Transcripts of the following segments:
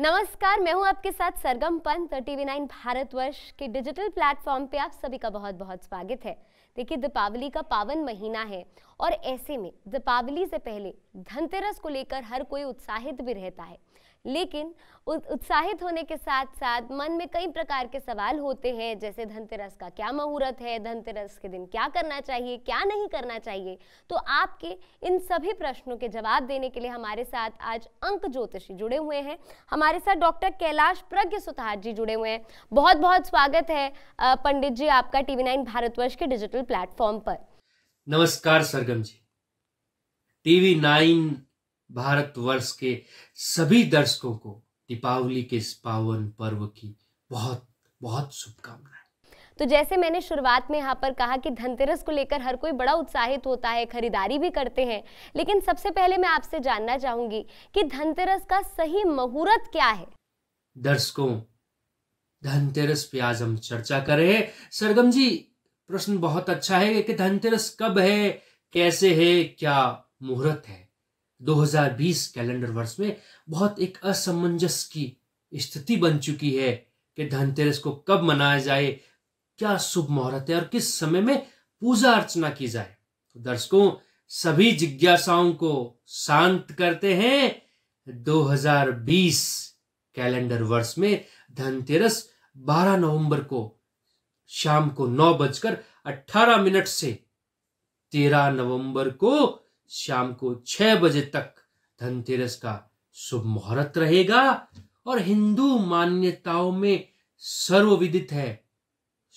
नमस्कार मैं हूं आपके साथ सरगम पंत टीवी नाइन भारतवर्ष के डिजिटल प्लेटफॉर्म पे आप सभी का बहुत बहुत स्वागत है देखिए दीपावली का पावन महीना है और ऐसे में दीपावली से पहले धनतेरस को लेकर हर कोई उत्साहित भी रहता है लेकिन उत्साहित होने के साथ साथ मन में कई प्रकार के सवाल होते हैं जैसे धनतेरस का क्या मुहूर्त है धनतेरस के दिन क्या करना चाहिए क्या नहीं करना चाहिए तो आपके इन सभी प्रश्नों के जवाब देने के लिए हमारे साथ आज अंक ज्योतिषी जुड़े हुए हैं हमारे साथ डॉक्टर कैलाश प्रज्ञ सुतार जी जुड़े हुए हैं बहुत बहुत स्वागत है पंडित जी आपका टीवी नाइन भारतवर्ष के डिजिटल प्लेटफॉर्म पर नमस्कार सरगम जी टीवी नाइन भारतवर्ष के सभी दर्शकों को दीपावली के इस पावन पर्व की बहुत बहुत शुभकामनाएं तो जैसे मैंने शुरुआत में यहाँ पर कहा कि धनतेरस को लेकर हर कोई बड़ा उत्साहित होता है खरीदारी भी करते हैं लेकिन सबसे पहले मैं आपसे जानना चाहूंगी कि धनतेरस का सही मुहूर्त क्या है दर्शकों धनतेरस पे आज हम चर्चा कर रहे हैं सरगम जी प्रश्न बहुत अच्छा है कि धनतेरस कब है कैसे है क्या मुहूर्त है 2020 कैलेंडर वर्ष में बहुत एक असमंजस की स्थिति बन चुकी है कि धनतेरस को कब मनाया जाए क्या शुभ मुहूर्त है और किस समय में पूजा अर्चना की जाए तो दर्शकों सभी जिज्ञासाओं को शांत करते हैं 2020 कैलेंडर वर्ष में धनतेरस 12 नवंबर को शाम को नौ बजकर अठारह मिनट से 13 नवंबर को शाम को छह बजे तक धनतेरस का शुभ मुहूर्त रहेगा और हिंदू मान्यताओं में सर्वविदित है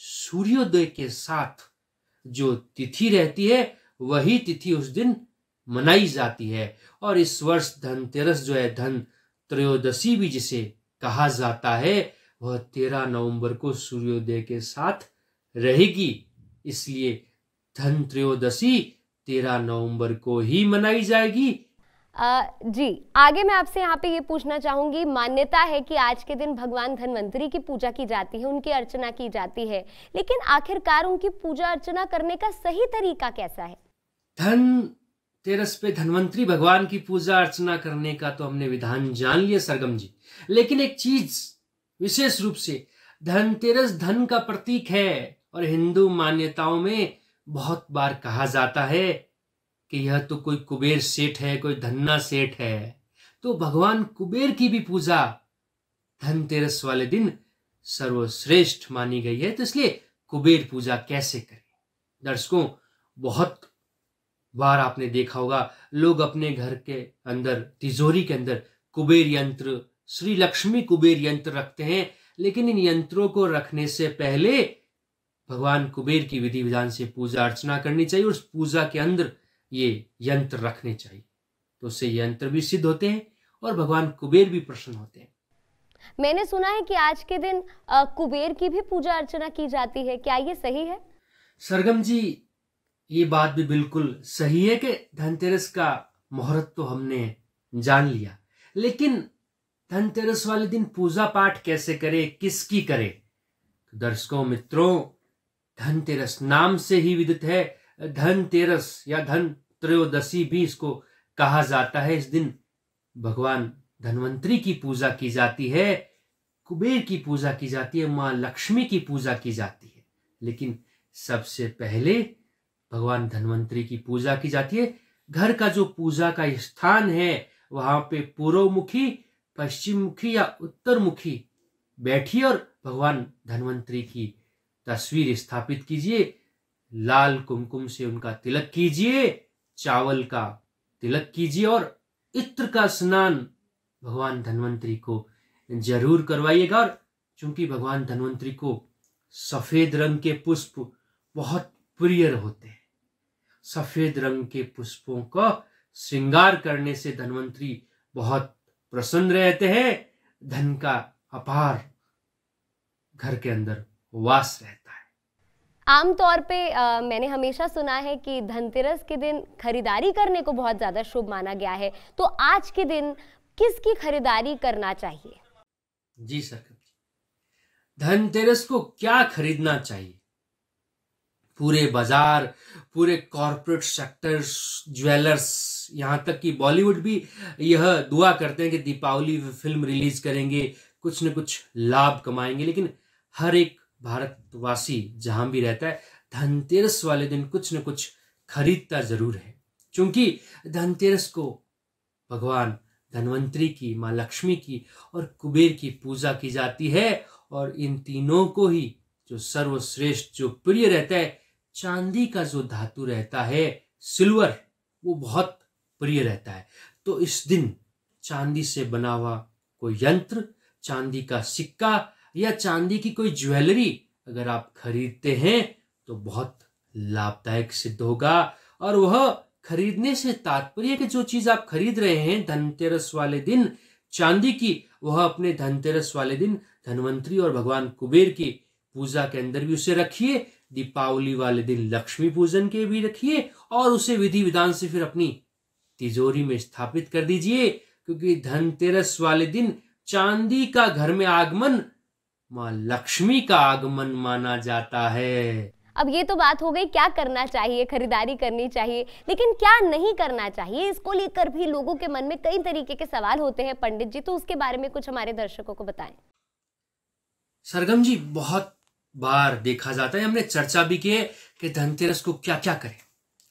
सूर्योदय के साथ जो तिथि रहती है वही तिथि उस दिन मनाई जाती है और इस वर्ष धनतेरस जो है धन त्रयोदशी भी जिसे कहा जाता है वह तेरह नवंबर को सूर्योदय के साथ रहेगी इसलिए धन त्रयोदशी तेरह नवंबर को ही मनाई जाएगी आ, जी आगे मैं आपसे यहाँ पे ये पूछना चाहूंगी मान्यता है कि आज के दिन भगवान धनवंतरी की पूजा की जाती है उनकी अर्चना की जाती है लेकिन आखिरकार उनकी पूजा अर्चना करने का सही तरीका कैसा है धन तेरस पे धनवंतरी भगवान की पूजा अर्चना करने का तो हमने विधान जान लिया सरगम जी लेकिन एक चीज विशेष रूप से धनतेरस धन का प्रतीक है और हिंदू मान्यताओं में बहुत बार कहा जाता है कि यह तो कोई कुबेर सेठ है कोई धन्ना सेठ है तो भगवान कुबेर की भी पूजा धनतेरस वाले दिन सर्वश्रेष्ठ मानी गई है तो इसलिए कुबेर पूजा कैसे करें दर्शकों बहुत बार आपने देखा होगा लोग अपने घर के अंदर तिजोरी के अंदर कुबेर यंत्र श्री लक्ष्मी कुबेर यंत्र रखते हैं लेकिन इन यंत्रों को रखने से पहले भगवान कुबेर की विधि विधान से पूजा अर्चना करनी चाहिए और उस पूजा के अंदर ये यंत्र रखने चाहिए तो उससे यंत्र भी सिद्ध होते हैं और भगवान कुबेर भी प्रसन्न होते हैं मैंने सुना है कि आज के दिन आ, कुबेर की भी पूजा अर्चना की जाती है क्या ये सही है सरगम जी ये बात भी बिल्कुल सही है कि धनतेरस का मुहूर्त तो हमने जान लिया लेकिन धनतेरस वाले दिन पूजा पाठ कैसे करे किसकी करे तो दर्शकों मित्रों धनतेरस नाम से ही विदित है धनतेरस या धन त्रयोदशी भी इसको कहा जाता है इस दिन भगवान धनवंतरी की पूजा की जाती है कुबेर की पूजा की जाती है मां लक्ष्मी की पूजा की जाती है लेकिन सबसे पहले भगवान धनवंतरी की पूजा की जाती है घर का जो पूजा का स्थान है वहां पे पूर्व मुखी पश्चिम मुखी या उत्तर मुखी बैठिए और भगवान धनवंतरी की तस्वीर स्थापित कीजिए लाल कुमकुम से उनका तिलक कीजिए चावल का तिलक कीजिए और इत्र का स्नान भगवान धन्वंतरी को जरूर करवाइएगा और चूंकि भगवान धन्वंतरी को सफेद रंग के पुष्प बहुत प्रिय होते हैं सफेद रंग के पुष्पों का श्रृंगार करने से धन्वंतरी बहुत प्रसन्न रहते हैं धन का अपार घर के अंदर वास रहता आमतौर पे आ, मैंने हमेशा सुना है कि धनतेरस के दिन खरीदारी करने को बहुत ज़्यादा शुभ माना गया है तो आज के दिन किसकी खरीदारी करना चाहिए जी सर धनतेरस को क्या खरीदना चाहिए पूरे बाजार पूरे कॉरपोरेट सेक्टर्स ज्वेलर्स यहां तक कि बॉलीवुड भी यह दुआ करते हैं कि दीपावली फिल्म रिलीज करेंगे कुछ न कुछ लाभ कमाएंगे लेकिन हर एक भारतवासी जहां भी रहता है धनतेरस वाले दिन कुछ न कुछ खरीदता जरूर है क्योंकि धनतेरस को भगवान धनवंतरी की माँ लक्ष्मी की और कुबेर की पूजा की जाती है और इन तीनों को ही जो सर्वश्रेष्ठ जो प्रिय रहता है चांदी का जो धातु रहता है सिल्वर वो बहुत प्रिय रहता है तो इस दिन चांदी से बना हुआ कोई यंत्र चांदी का सिक्का या चांदी की कोई ज्वेलरी अगर आप खरीदते हैं तो बहुत लाभदायक सिद्ध होगा और वह खरीदने से तात्पर्य कि जो चीज आप खरीद रहे हैं धनतेरस वाले दिन चांदी की वह अपने धनतेरस वाले दिन धनवंतरी और भगवान कुबेर की पूजा के अंदर भी उसे रखिए दीपावली वाले दिन लक्ष्मी पूजन के भी रखिए और उसे विधि विधान से फिर अपनी तिजोरी में स्थापित कर दीजिए क्योंकि धनतेरस वाले दिन चांदी का घर में आगमन माँ लक्ष्मी का आगमन माना जाता है अब ये तो बात हो गई क्या करना चाहिए खरीदारी करनी चाहिए लेकिन क्या नहीं करना चाहिए इसको लेकर भी लोगों के मन में कई तरीके के सवाल होते हैं पंडित जी तो उसके बारे में कुछ हमारे दर्शकों को बताएं सरगम जी बहुत बार देखा जाता है हमने चर्चा भी की कि धनतेरस को क्या क्या करें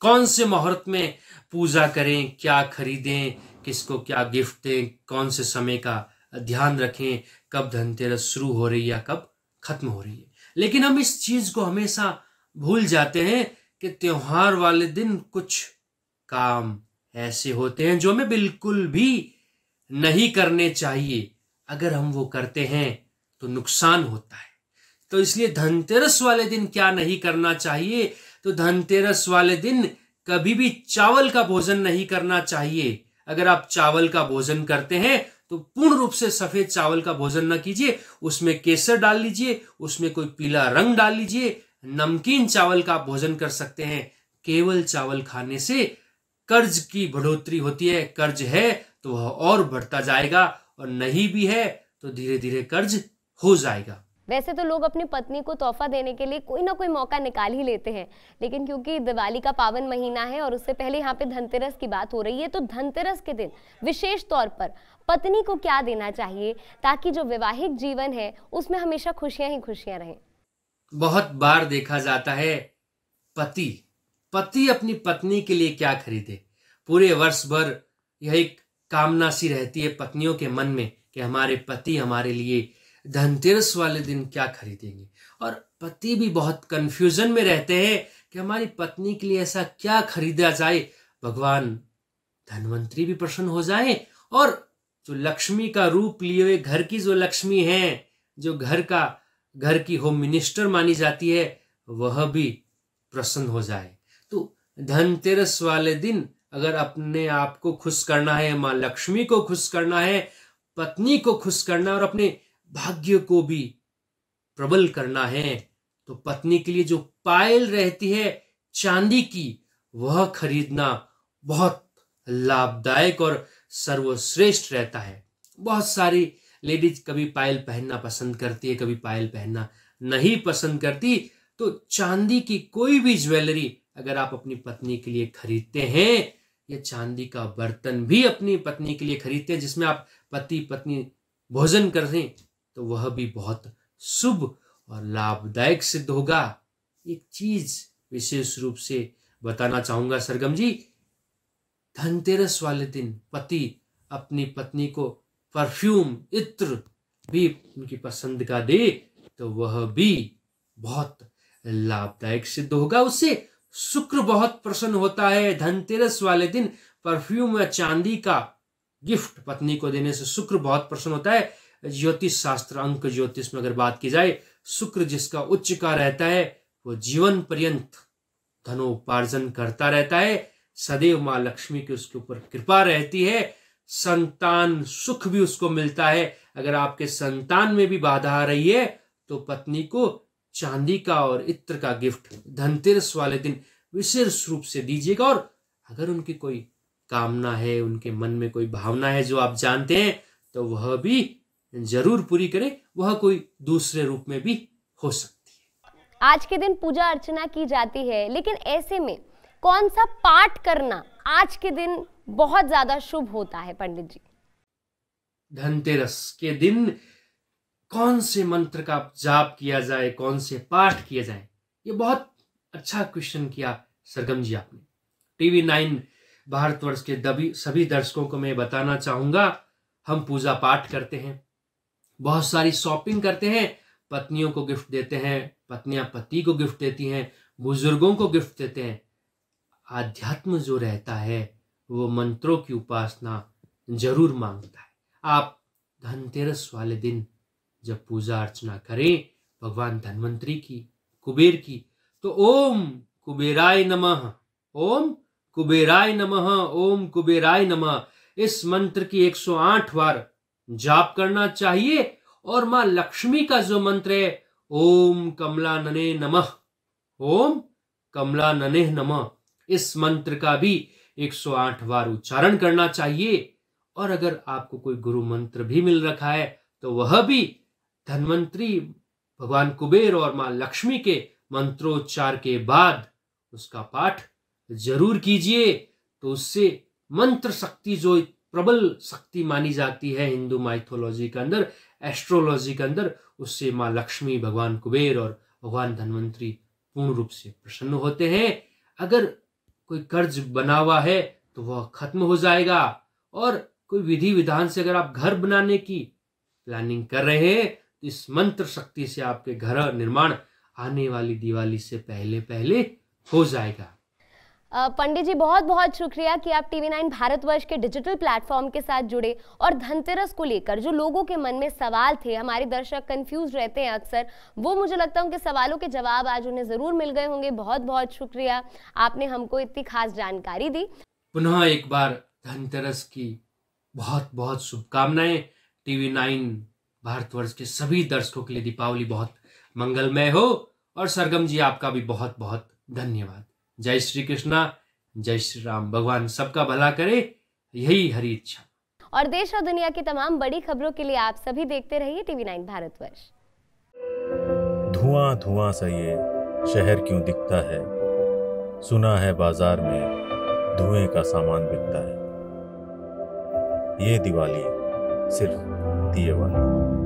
कौन से मुहूर्त में पूजा करें क्या खरीदें किसको क्या गिफ्ट दें कौन से समय का ध्यान रखें कब धनतेरस शुरू हो रही है या कब खत्म हो रही है लेकिन हम इस चीज को हमेशा भूल जाते हैं कि त्योहार वाले दिन कुछ काम ऐसे होते हैं जो हमें बिल्कुल भी नहीं करने चाहिए अगर हम वो करते हैं तो नुकसान होता है तो इसलिए धनतेरस वाले दिन क्या नहीं करना चाहिए तो धनतेरस वाले दिन कभी भी चावल का भोजन नहीं करना चाहिए अगर आप चावल का भोजन करते हैं तो पूर्ण रूप से सफेद चावल का भोजन न कीजिए उसमें केसर डाल लीजिए उसमें कोई पीला रंग डाल लीजिए नमकीन चावल का भोजन कर सकते हैं केवल चावल खाने से कर्ज की बढ़ोतरी होती है कर्ज है तो वह और बढ़ता जाएगा और नहीं भी है तो धीरे धीरे कर्ज हो जाएगा वैसे तो लोग अपनी पत्नी को तोहफा देने के लिए कोई ना कोई मौका निकाल ही लेते हैं लेकिन क्योंकि दिवाली का पावन महीना है और उससे पहले यहाँ पे धनतेरस की बात हो रही है तो धनतेरस के दिन विशेष तौर पर पत्नी को क्या देना चाहिए ताकि जो वैवाहिक जीवन है उसमें हमेशा खुशियां ही खुशियां रहें बहुत बार देखा जाता है पति पति अपनी पत्नी के लिए क्या खरीदे पूरे वर्ष भर यह एक कामना सी रहती है पत्नियों के मन में कि हमारे पति हमारे लिए धनतेरस वाले दिन क्या खरीदेंगे और पति भी बहुत कंफ्यूजन में रहते हैं कि हमारी पत्नी के लिए ऐसा क्या खरीदा जाए भगवान धनवंतरी भी प्रसन्न हो जाए और जो लक्ष्मी का रूप लिए हुए घर की जो लक्ष्मी है जो घर का घर की होम मिनिस्टर मानी जाती है वह भी प्रसन्न हो जाए तो धनतेरस वाले दिन अगर अपने आप को खुश करना है माँ लक्ष्मी को खुश करना है पत्नी को खुश करना और अपने भाग्य को भी प्रबल करना है तो पत्नी के लिए जो पायल रहती है चांदी की वह खरीदना बहुत लाभदायक और सर्वश्रेष्ठ रहता है बहुत सारी लेडीज कभी पायल पहनना पसंद करती है कभी पायल पहनना नहीं पसंद करती तो चांदी की कोई भी ज्वेलरी अगर आप अपनी पत्नी के लिए खरीदते हैं या चांदी का बर्तन भी अपनी पत्नी के लिए खरीदते हैं जिसमें आप पति पत्नी भोजन कर रहे तो वह भी बहुत शुभ और लाभदायक सिद्ध होगा एक चीज विशेष रूप से बताना चाहूंगा सरगम जी धनतेरस वाले दिन पति अपनी पत्नी को परफ्यूम इत्र भी उनकी पसंद का दे तो वह भी बहुत लाभदायक सिद्ध होगा उससे शुक्र बहुत प्रसन्न होता है धनतेरस वाले दिन परफ्यूम या चांदी का गिफ्ट पत्नी को देने से शुक्र बहुत प्रसन्न होता है ज्योतिष शास्त्र अंक ज्योतिष में अगर बात की जाए शुक्र जिसका उच्च का रहता है वो जीवन पर्यंत धनोपार्जन करता रहता है सदैव मां लक्ष्मी की उसके ऊपर कृपा रहती है संतान सुख भी उसको मिलता है अगर आपके संतान में भी बाधा आ रही है तो पत्नी को चांदी का और इत्र का गिफ्ट धनतेरस वाले दिन विशेष रूप से दीजिएगा और अगर उनकी कोई कामना है उनके मन में कोई भावना है जो आप जानते हैं तो वह भी जरूर पूरी करें वह कोई दूसरे रूप में भी हो सकती है आज के दिन पूजा अर्चना की जाती है लेकिन ऐसे में कौन सा पाठ करना आज के दिन बहुत ज्यादा शुभ होता है पंडित जी धनतेरस के दिन कौन से मंत्र का जाप किया जाए कौन से पाठ किया जाए ये बहुत अच्छा क्वेश्चन किया सरगम जी आपने टीवी नाइन भारतवर्ष के दबी सभी दर्शकों को मैं बताना चाहूंगा हम पूजा पाठ करते हैं बहुत सारी शॉपिंग करते हैं पत्नियों को गिफ्ट देते हैं पत्नियां पति को गिफ्ट देती हैं बुजुर्गों को गिफ्ट देते हैं आध्यात्म जो रहता है वो मंत्रों की उपासना जरूर मांगता है आप धनतेरस वाले दिन जब पूजा अर्चना करें भगवान धनवंतरी की कुबेर की तो ओम कुबेराय नमः ओम कुबेराय नमः ओम कुबेराय नमः इस मंत्र की 108 बार जाप करना चाहिए और मां लक्ष्मी का जो मंत्र है ओम कमला नने नमः ओम कमला नने नमः इस मंत्र का भी 108 बार उच्चारण करना चाहिए और अगर आपको कोई गुरु मंत्र भी मिल रखा है तो वह भी धनवंतरी भगवान कुबेर और मां लक्ष्मी के मंत्रोच्चार के बाद उसका पाठ जरूर कीजिए तो उससे मंत्र शक्ति जो प्रबल शक्ति मानी जाती है हिंदू माइथोलॉजी के अंदर एस्ट्रोलॉजी के अंदर उससे माँ लक्ष्मी भगवान कुबेर और भगवान धनवंतरी पूर्ण रूप से प्रसन्न होते हैं अगर कोई कर्ज बना हुआ है तो वह खत्म हो जाएगा और कोई विधि विधान से अगर आप घर बनाने की प्लानिंग कर रहे हैं तो इस मंत्र शक्ति से आपके घर निर्माण आने वाली दिवाली से पहले पहले हो जाएगा पंडित जी बहुत बहुत शुक्रिया कि आप टीवी नाइन भारतवर्ष के डिजिटल प्लेटफॉर्म के साथ जुड़े और धनतेरस को लेकर जो लोगों के मन में सवाल थे हमारे दर्शक कंफ्यूज रहते हैं अक्सर वो मुझे लगता है उनके सवालों के जवाब आज उन्हें ज़रूर मिल गए होंगे बहुत बहुत शुक्रिया आपने हमको इतनी खास जानकारी दी पुनः एक बार धनतेरस की बहुत बहुत शुभकामनाएं टीवी नाइन भारतवर्ष के सभी दर्शकों के लिए दीपावली बहुत मंगलमय हो और सरगम जी आपका भी बहुत बहुत धन्यवाद जय श्री कृष्णा जय श्री राम भगवान सबका भला करे यही हरी इच्छा और देश और दुनिया की तमाम बड़ी खबरों के लिए आप सभी देखते रहिए टीवी नाइन भारत वर्ष धुआं धुआं सा ये शहर क्यों दिखता है सुना है बाजार में धुएं का सामान बिकता है ये दिवाली सिर्फ दिए वाली